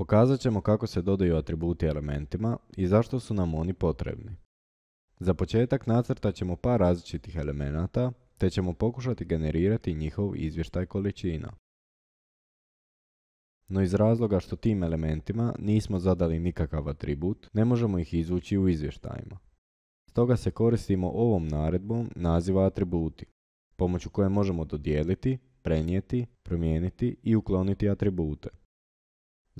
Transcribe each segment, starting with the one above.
Pokazat ćemo kako se dodaju atributi elementima i zašto su nam oni potrebni. Za početak nacrtat ćemo par različitih elemenata, te ćemo pokušati generirati njihov izvještaj količina. No iz razloga što tim elementima nismo zadali nikakav atribut, ne možemo ih izvući u izvještajima. Stoga se koristimo ovom naredbom naziva atributi, pomoću koje možemo dodijeliti, prenijeti, promijeniti i ukloniti atribute.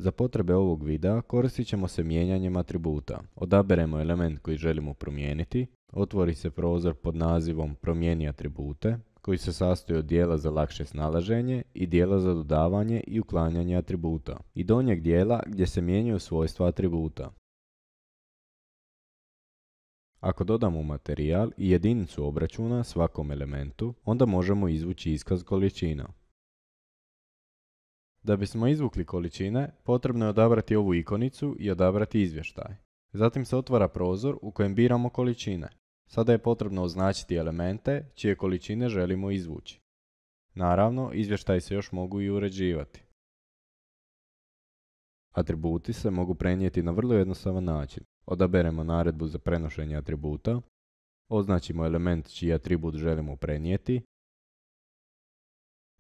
Za potrebe ovog videa koristit ćemo se mijenjanjem atributa. Odaberemo element koji želimo promijeniti, otvori se prozor pod nazivom Promijeni atribute, koji se sastoji od dijela za lakše snalaženje i dijela za dodavanje i uklanjanje atributa i donjeg dijela gdje se mijenjaju svojstva atributa. Ako dodamo materijal i jedinicu obračuna svakom elementu, onda možemo izvući iskaz količina. Da bismo izvukli količine, potrebno je odabrati ovu ikonicu i odabrati izvještaj. Zatim se otvara prozor u kojem biramo količine. Sada je potrebno označiti elemente čije količine želimo izvući. Naravno, izvještaj se još mogu i uređivati. Atributi se mogu prenijeti na vrlo jednostavan način. Odaberemo naredbu za prenošenje atributa, označimo element čiji atribut želimo prenijeti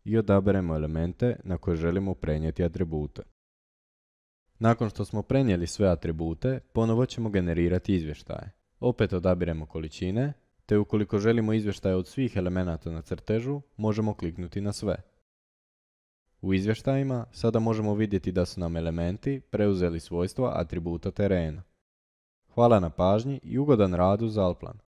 i odaberemo elemente na koje želimo prenijeti atribute. Nakon što smo prenijeli sve atribute, ponovo ćemo generirati izvještaje. Opet odabiremo količine, te ukoliko želimo izvještaje od svih elemenata na crtežu, možemo kliknuti na sve. U izvještajima sada možemo vidjeti da su nam elementi preuzeli svojstva atributa terena. Hvala na pažnji i ugodan rad uz Alplan.